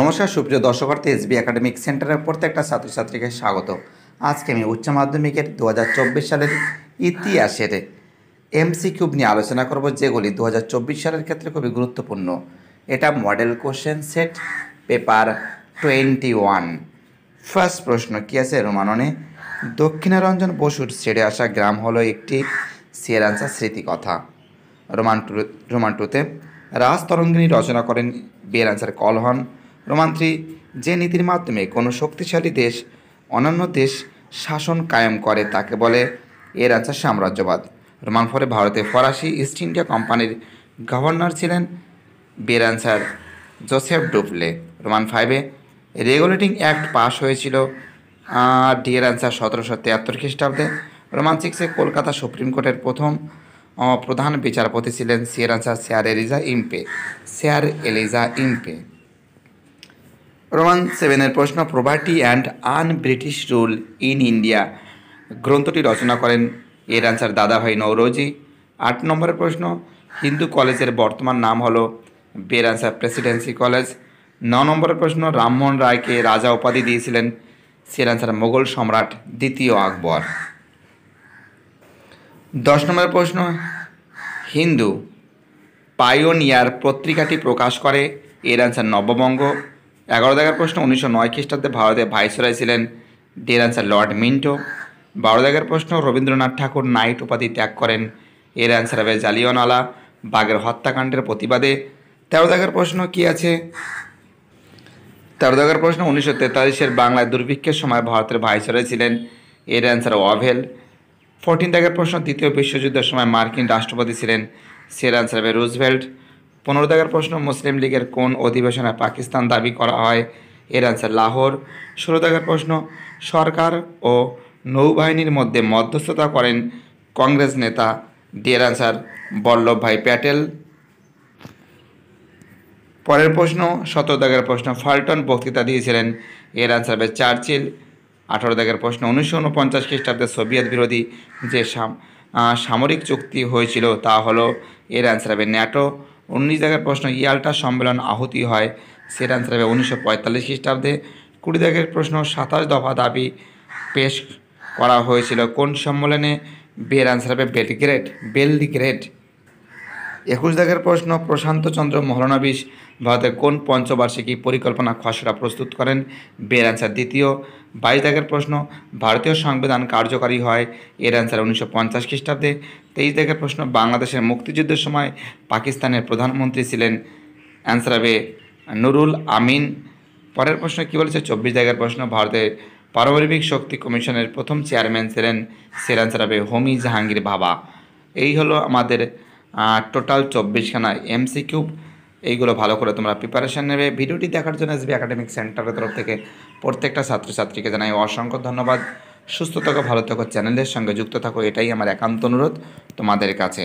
নমস্কার সুপ্রিয় দর্শকার্থী SB academic সেন্টারের প্রত্যেকটা ছাত্রছাত্রীকে স্বাগত আজকে আমি উচ্চ মাধ্যমিকের দু সালের ইতিহাসের এমসি কিউব নিয়ে আলোচনা করব যেগুলি দু সালের ক্ষেত্রে খুবই গুরুত্বপূর্ণ এটা model question set paper twenty one first প্রশ্ন কী আছে রোমাননে দক্ষিণারঞ্জন বসুর ছেড়ে আসা গ্রাম হলো একটি সিয়ার আনসার স্মৃতিকথা রোমান টু রোমান টুতে রাজ তরঙ্গিনী রচনা করেন বিয়ের আনসার কল হন রোমান যে নীতির মাধ্যমে কোনো শক্তিশালী দেশ অন্যান্য দেশ শাসন কায়েম করে তাকে বলে এর আছে সাম্রাজ্যবাদ রোমান ফরে ভারতে ফরাসি ইস্ট ইন্ডিয়া কোম্পানির গভর্নর ছিলেন বেরানসার জোসেফ ডুবলে রোমান ফাইভে রেগুলেটিং অ্যাক্ট পাশ হয়েছিল আর ডিএর আনসার সতেরোশো তিয়াত্তর খ্রিস্টাব্দে রোমান সিক্সে কলকাতা সুপ্রিম কোর্টের প্রথম প্রধান বিচারপতি ছিলেন সিয়ার আনসার এলিজা ইম্পে সেয়ার এলিজা ইম্পে রোমান সেভেনের প্রশ্ন poverty and un British rule in India গ্রন্থটি রচনা করেন এর আনসার দাদাভাই নৌরোজি আট নম্বরের প্রশ্ন হিন্দু কলেজের বর্তমান নাম হলো বের আনসার প্রেসিডেন্সি কলেজ ন নম্বরের প্রশ্ন রামমোহন রায়কে রাজা উপাধি দিয়েছিলেন সের আনসার মোগল সম্রাট দ্বিতীয় আকবর দশ নম্বরের প্রশ্ন হিন্দু পায়োনিয়ার পত্রিকাটি প্রকাশ করে এর আনসার নববঙ্গ এগারো দাগের প্রশ্ন উনিশশো নয় খ্রিস্টাব্দে ভারতের ভাইসরাই ছিলেন ডিয়ার অ্যান্সার লর্ড মিন্টো বারো দাগের প্রশ্ন রবীন্দ্রনাথ ঠাকুর নাইট উপাধি ত্যাগ করেন এর অ্যান্সার হবে জালিয়নওয়ালা বাঘের হত্যাকাণ্ডের প্রতিবাদে তেরো দাগের প্রশ্ন কি আছে তেরো দাগের প্রশ্ন উনিশশো তেতাল্লিশের বাংলায় দুর্ভিক্ষের সময় ভারতের ভাইসরয় ছিলেন এর অ্যান্সার ওয়াভেল ফোরটিন দাগের প্রশ্ন দ্বিতীয় বিশ্বযুদ্ধের সময় মার্কিন রাষ্ট্রপতি ছিলেন সের অ্যান্সার হবে রুজভেল্ট পনেরো দাগের প্রশ্ন মুসলিম লীগের কোন অধিবেশনে পাকিস্তান দাবি করা হয় এর আনসার লাহোর ষোলো দাগের প্রশ্ন সরকার ও নৌবাহিনীর মধ্যে মধ্যস্থতা করেন কংগ্রেস নেতা ডিয়ার আনসার বল্লভভাই প্যাটেল পরের প্রশ্ন সতেরো দাগের প্রশ্ন ফাল্টন বক্তৃতা দিয়েছিলেন এর আনসার হবে চার্চিল আঠারো দাগের প্রশ্ন উনিশশো ঊনপঞ্চাশ খ্রিস্টাব্দে সোভিয়েত বিরোধী যে সামরিক চুক্তি হয়েছিল তা হলো এর আনসার হবে ন্যাটো উনিশ দাগের প্রশ্ন ইয়াল্টা সম্মেলন আহতি হয় সেটা অ্যান্সার হবে উনিশশো পঁয়তাল্লিশ খ্রিস্টাব্দে কুড়ি দাগের প্রশ্ন সাতাশ দফা দাবি পেশ করা হয়েছিল কোন সম্মেলনে বের অ্যান্সার হবে বেলগ্রেড বেলগ্রেড একুশ দাগের প্রশ্ন প্রশান্ত চন্দ্র মহলানবিশ ভারতের কোন পঞ্চবার্ষিকী পরিকল্পনা খসড়া প্রস্তুত করেন বের অ্যান্সার দ্বিতীয় বাইশ দাগের প্রশ্ন ভারতীয় সংবিধান কার্যকারী হয় এর অ্যান্সার উনিশশো পঞ্চাশ খ্রিস্টাব্দে তেইশ দাগের প্রশ্ন বাংলাদেশের মুক্তিযুদ্ধের সময় পাকিস্তানের প্রধানমন্ত্রী ছিলেন অ্যান্সার হবে নুরুল আমিন পরের প্রশ্ন কী বলেছে চব্বিশ জায়গার প্রশ্ন ভারতের পারমাণবিক শক্তি কমিশনের প্রথম চেয়ারম্যান ছিলেন সের অ্যান্সার হবে হোমি জাহাঙ্গীর বাবা এই হলো আমাদের টোটাল চব্বিশখানা এমসিকিউ এইগুলো ভালো করে তোমরা প্রিপারেশান নেবে ভিডিওটি দেখার জন্য এসবি একাডেমিক সেন্টারের তরফ থেকে প্রত্যেকটা ছাত্রছাত্রীকে জানাই অসংখ্য ধন্যবাদ সুস্থ থাকো ভালো থাকো চ্যানেলের সঙ্গে যুক্ত থাকো এটাই আমার একান্ত অনুরোধ তোমাদের কাছে